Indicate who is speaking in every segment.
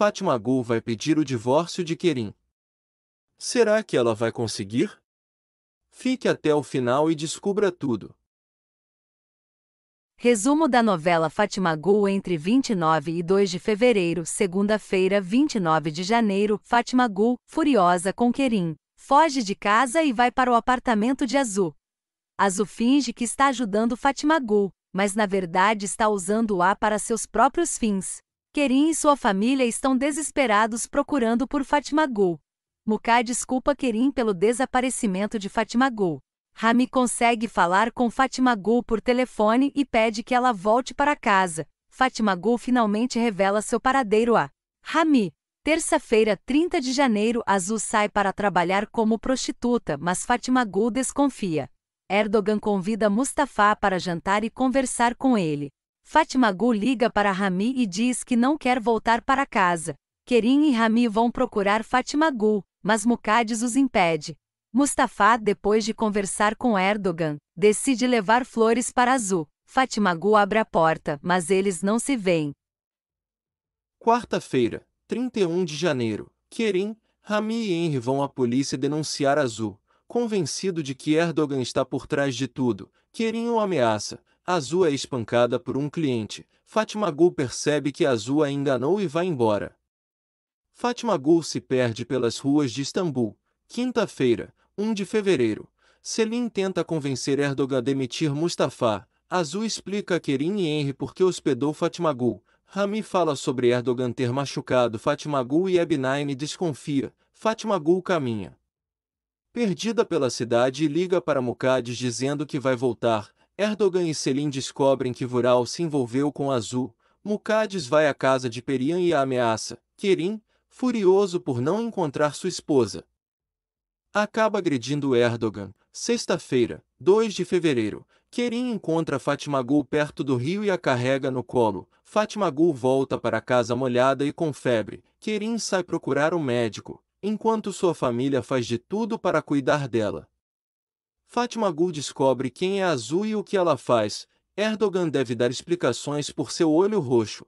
Speaker 1: Fátima Gul vai pedir o divórcio de Kerim. Será que ela vai conseguir? Fique até o final e descubra tudo.
Speaker 2: Resumo da novela Fátima Gul entre 29 e 2 de fevereiro, segunda-feira, 29 de janeiro. Fátima Gul, furiosa com Kerim, foge de casa e vai para o apartamento de Azul. Azul finge que está ajudando Fátima Gul, mas na verdade está usando-a para seus próprios fins. Kerim e sua família estão desesperados procurando por Fatima Gul. Mukai desculpa Kerim pelo desaparecimento de Fatima Gul. Rami consegue falar com Fatima Gul por telefone e pede que ela volte para casa. Fatima Gul finalmente revela seu paradeiro a Rami. Terça-feira, 30 de janeiro, Azul sai para trabalhar como prostituta, mas Fatima Gul desconfia. Erdogan convida Mustafa para jantar e conversar com ele. Fátima Gu liga para Rami e diz que não quer voltar para casa. Kerim e Rami vão procurar Fátima Gu, mas Mukades os impede. Mustafa, depois de conversar com Erdogan, decide levar flores para Azul. Fátima Gu abre a porta, mas eles não se veem.
Speaker 1: Quarta-feira, 31 de janeiro, Kerim, Rami e Henry vão à polícia denunciar Azul. Convencido de que Erdogan está por trás de tudo, Kerim o ameaça, Azul é espancada por um cliente. Fátima Gul percebe que Azul a enganou e vai embora. Fátima Gul se perde pelas ruas de Istambul. Quinta-feira, 1 de fevereiro. Selim tenta convencer Erdogan a demitir Mustafa. Azul explica a Kerim e Henry por que hospedou Fátima Gul. Rami fala sobre Erdogan ter machucado Fátima Gul e Ebnine desconfia. Fátima Gul caminha. Perdida pela cidade e liga para Mukades dizendo que vai voltar. Erdogan e Selim descobrem que Vural se envolveu com Azul. Mukades vai à casa de Perian e a ameaça. Kerim, furioso por não encontrar sua esposa, acaba agredindo Erdogan. Sexta-feira, 2 de fevereiro, Kerim encontra Fátima Gul perto do rio e a carrega no colo. Fátima Gul volta para casa molhada e com febre. Kerim sai procurar um médico, enquanto sua família faz de tudo para cuidar dela. Fátima Gul descobre quem é azul e o que ela faz. Erdogan deve dar explicações por seu olho roxo.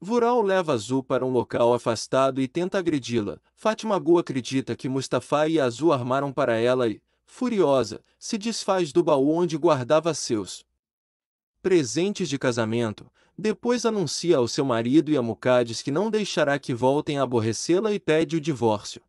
Speaker 1: Vural leva Azul para um local afastado e tenta agredi-la. Fátima Gu acredita que Mustafa e Azul armaram para ela e, furiosa, se desfaz do baú onde guardava seus presentes de casamento. Depois anuncia ao seu marido e a Mukades que não deixará que voltem a aborrecê-la e pede o divórcio.